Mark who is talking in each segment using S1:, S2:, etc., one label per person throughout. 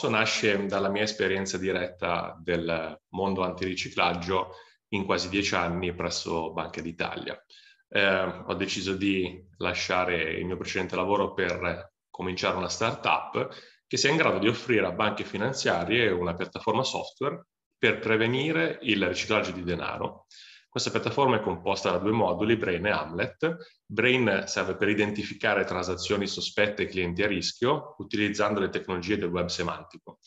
S1: corso nasce dalla mia esperienza diretta del mondo antiriciclaggio in quasi dieci anni presso Banca d'Italia. Eh, ho deciso di lasciare il mio precedente lavoro per cominciare una startup che sia in grado di offrire a banche finanziarie una piattaforma software per prevenire il riciclaggio di denaro questa piattaforma è composta da due moduli, Brain e Hamlet. Brain serve per identificare transazioni sospette e clienti a rischio utilizzando le tecnologie del web semantico.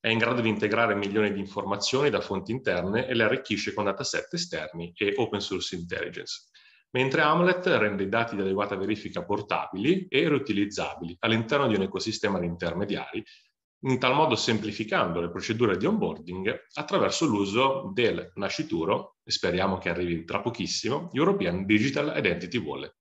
S1: È in grado di integrare milioni di informazioni da fonti interne e le arricchisce con dataset esterni e open source intelligence mentre Hamlet rende i dati di adeguata verifica portabili e riutilizzabili all'interno di un ecosistema di intermediari in tal modo semplificando le procedure di onboarding attraverso l'uso del nascituro, e speriamo che arrivi tra pochissimo, European Digital Identity Wallet.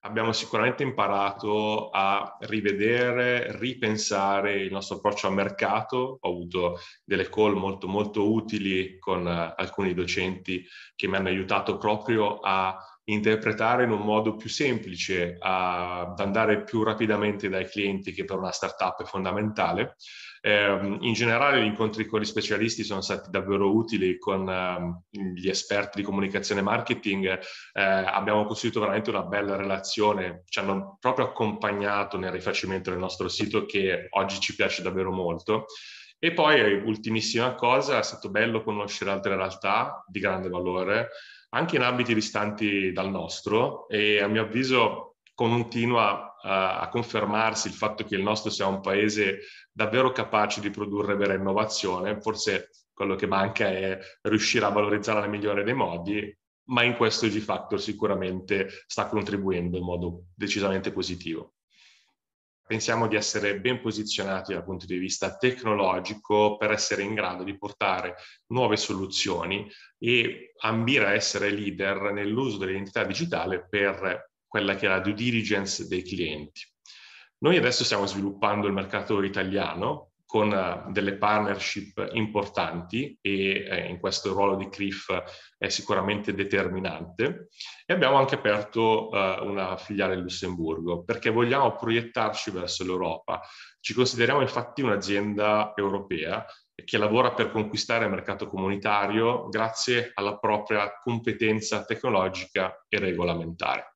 S1: Abbiamo sicuramente imparato a rivedere, ripensare il nostro approccio al mercato. Ho avuto delle call molto molto utili con eh, alcuni docenti che mi hanno aiutato proprio a interpretare in un modo più semplice, ad eh, andare più rapidamente dai clienti che per una startup è fondamentale. Eh, in generale gli incontri con gli specialisti sono stati davvero utili con eh, gli esperti di comunicazione e marketing, eh, abbiamo costruito veramente una bella relazione, ci hanno proprio accompagnato nel rifacimento del nostro sito che oggi ci piace davvero molto e poi, ultimissima cosa, è stato bello conoscere altre realtà di grande valore, anche in ambiti distanti dal nostro e a mio avviso continua a, eh, a confermarsi il fatto che il nostro sia un paese davvero capace di produrre vera innovazione, forse quello che manca è riuscire a valorizzare nel migliore dei modi, ma in questo G-Factor sicuramente sta contribuendo in modo decisamente positivo pensiamo di essere ben posizionati dal punto di vista tecnologico per essere in grado di portare nuove soluzioni e ambire a essere leader nell'uso dell'identità digitale per quella che è la due diligence dei clienti. Noi adesso stiamo sviluppando il mercato italiano con eh, delle partnership importanti e eh, in questo il ruolo di CRIF è sicuramente determinante e abbiamo anche aperto eh, una filiale in Lussemburgo perché vogliamo proiettarci verso l'Europa. Ci consideriamo infatti un'azienda europea che lavora per conquistare il mercato comunitario grazie alla propria competenza tecnologica e regolamentare.